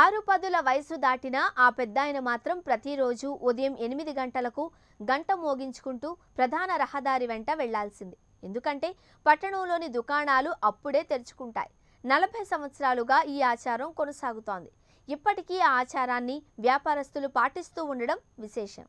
ఆరు పదుల వయసు దాటినా ఆ పెద్దాయన మాత్రం ప్రతిరోజు ఉదయం ఎనిమిది గంటలకు గంట మోగించుకుంటూ ప్రధాన రహదారి వెంట వెళ్లాల్సింది ఎందుకంటే పట్టణంలోని దుకాణాలు అప్పుడే తెరుచుకుంటాయి నలభై సంవత్సరాలుగా ఈ ఆచారం కొనసాగుతోంది ఇప్పటికీ ఆ ఆచారాన్ని వ్యాపారస్తులు పాటిస్తూ ఉండడం విశేషం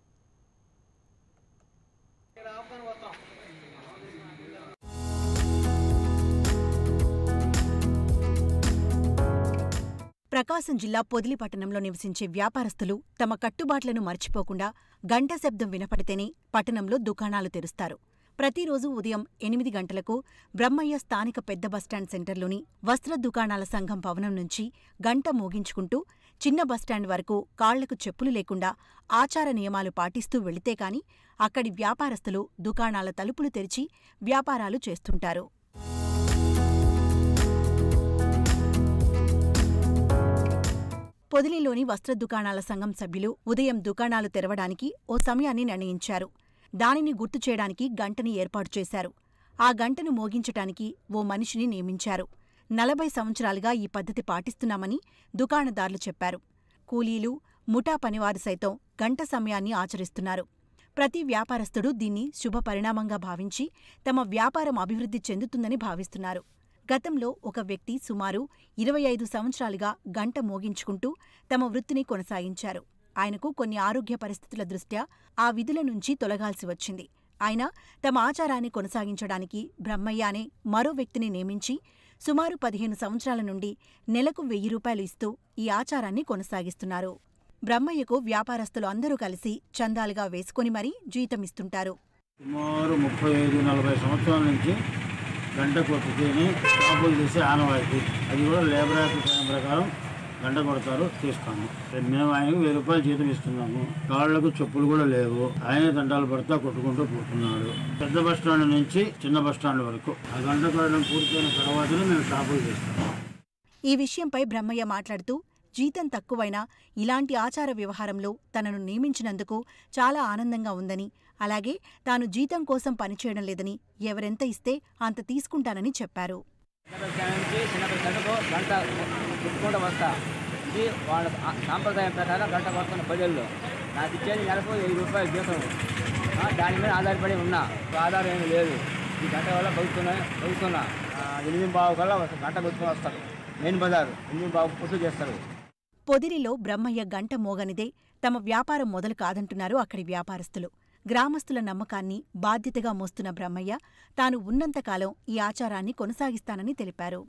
ప్రకాశం జిల్లా పొదిలి పట్టణంలో నివసించే వ్యాపారస్తులు తమ కట్టుబాట్లను మర్చిపోకుండా గంట శబ్దం వినపడితేనే పట్టణంలో దుకాణాలు తెరుస్తారు ప్రతిరోజు ఉదయం ఎనిమిది గంటలకు బ్రహ్మయ్య స్థానిక పెద్ద బస్టాండ్ సెంటర్లోని వస్త్ర దుకాణాల సంఘం భవనం నుంచి గంట మోగించుకుంటూ చిన్న బస్టాండ్ వరకు కాళ్లకు చెప్పులు లేకుండా ఆచార నియమాలు పాటిస్తూ వెళితే కాని అక్కడి వ్యాపారస్తులు దుకాణాల తలుపులు తెరిచి వ్యాపారాలు చేస్తుంటారు పొదిలిలోని వస్త్ర దుకాణాల సంఘం సభ్యులు ఉదయం దుకాణాలు తెరవడానికి ఓ సమయాన్ని నిర్ణయించారు దానిని గుర్తు చేయడానికి గంటని ఏర్పాటు చేశారు ఆ గంటను మోగించటానికి ఓ మనిషిని నియమించారు నలభై సంవత్సరాలుగా ఈ పద్ధతి పాటిస్తున్నామని దుకాణదారులు చెప్పారు కూలీలు ముఠా పనివారు సైతం గంట సమయాన్ని ఆచరిస్తున్నారు ప్రతి వ్యాపారస్తుడు దీన్ని శుభ భావించి తమ వ్యాపారం అభివృద్ధి చెందుతుందని భావిస్తున్నారు గతంలో ఒక వ్యక్తి సుమారు ఇరవై ఐదు సంవత్సరాలుగా గంట మోగించుకుంటూ తమ వృత్తిని కొనసాగించారు ఆయనకు కొన్ని ఆరోగ్య పరిస్థితుల దృష్ట్యా ఆ విధుల నుంచి తొలగాల్సి వచ్చింది ఆయన తమ ఆచారాన్ని కొనసాగించడానికి బ్రహ్మయ్య అనే మరో వ్యక్తిని నియమించి సుమారు పదిహేను సంవత్సరాల నుండి నెలకు వెయ్యి రూపాయలు ఇస్తూ ఈ ఆచారాన్ని కొనసాగిస్తున్నారు బ్రహ్మయ్యకు వ్యాపారస్తులు అందరూ కలిసి చందాలుగా వేసుకుని మరీ జీతమిస్తుంటారు సుమారు ముప్పై ఐదు నలభై సంవత్సరాల నుంచి గంట కొట్టుకొని తిని షాపులు తీసి ఆనవాయితీ అది కూడా లేబర్ ఆఫీస్ ప్రకారం గంట కొడతారు తీస్తాము మేము ఆయనకు వెయ్యి రూపాయలు జీతం ఇస్తున్నాము కాళ్ళకు చెప్పులు కూడా లేవు ఆయన దండాలు పడతా కొట్టుకుంటూ పోతున్నాడు పెద్ద బస్ స్టాండ్ నుంచి చిన్న బస్ స్టాండ్ వరకు ఆ గంట కొట్టడం పూర్తయిన తర్వాతనే మేము షాపులు తీస్తాము ఈ విషయంపై బ్రహ్మయ్య మాట్లాడుతూ జీతం తక్కువైనా ఇలాంటి ఆచార వ్యవహారంలో తనను నియమించినందుకు చాలా ఆనందంగా ఉందని అలాగే తాను జీతం కోసం పనిచేయడం లేదని ఎవరెంత ఇస్తే అంత తీసుకుంటానని చెప్పారు వాళ్ళ సాంప్రదాయం ప్రకారం గంట పడుతున్న ప్రజల్లో నాకు ఇచ్చేది నెలకు వెయ్యి రూపాయలు జీతం దాని మీద ఆధారపడి ఉన్నా ఆధారం ఏమీ లేదు ఈ గంట వల్ల బతుకుతున్నా బతుకుతున్నా ఎనిమిది బావు వల్ల గంట బతుకుని వస్తారు మెయిన్ బజార్ ఎనిమిది బావు పుట్టు చేస్తారు పొదిలిలో బ్రహ్మయ్య గంట మోగనిదే తమ వ్యాపారం మొదలు కాదంటున్నారు అక్కడి వ్యాపారస్తులు గ్రామస్తుల నమ్మకాన్ని బాధ్యతగా మోస్తున్న బ్రహ్మయ్య తాను ఉన్నంతకాలం ఈ ఆచారాన్ని కొనసాగిస్తానని తెలిపారు